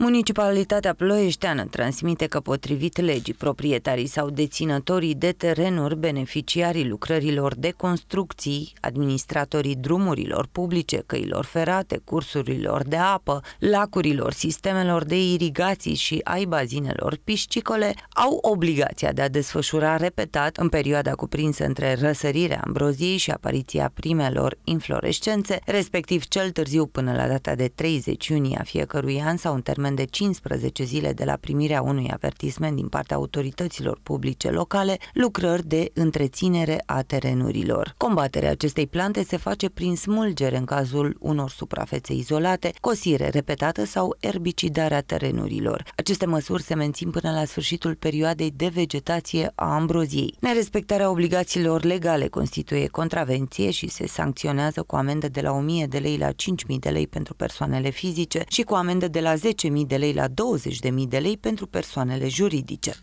Municipalitatea Ploieșteană transmite că potrivit legii, proprietarii sau deținătorii de terenuri, beneficiarii lucrărilor de construcții, administratorii drumurilor publice, căilor ferate, cursurilor de apă, lacurilor, sistemelor de irigații și ai bazinelor piscicole au obligația de a desfășura repetat în perioada cuprinsă între răsărirea ambroziei și apariția primelor inflorescențe, respectiv cel târziu până la data de 30 iunie a fiecărui an sau în termen termen de 15 zile de la primirea unui avertisment din partea autorităților publice locale lucrări de întreținere a terenurilor. Combaterea acestei plante se face prin smulgere în cazul unor suprafețe izolate, cosire repetată sau erbicidarea terenurilor. Aceste măsuri se mențin până la sfârșitul perioadei de vegetație a ambroziei. Nerespectarea obligațiilor legale constituie contravenție și se sancționează cu amendă de la 1000 de lei la 5000 de lei pentru persoanele fizice și cu amendă de la 10.000 de lei la 20.000 de lei pentru persoanele juridice.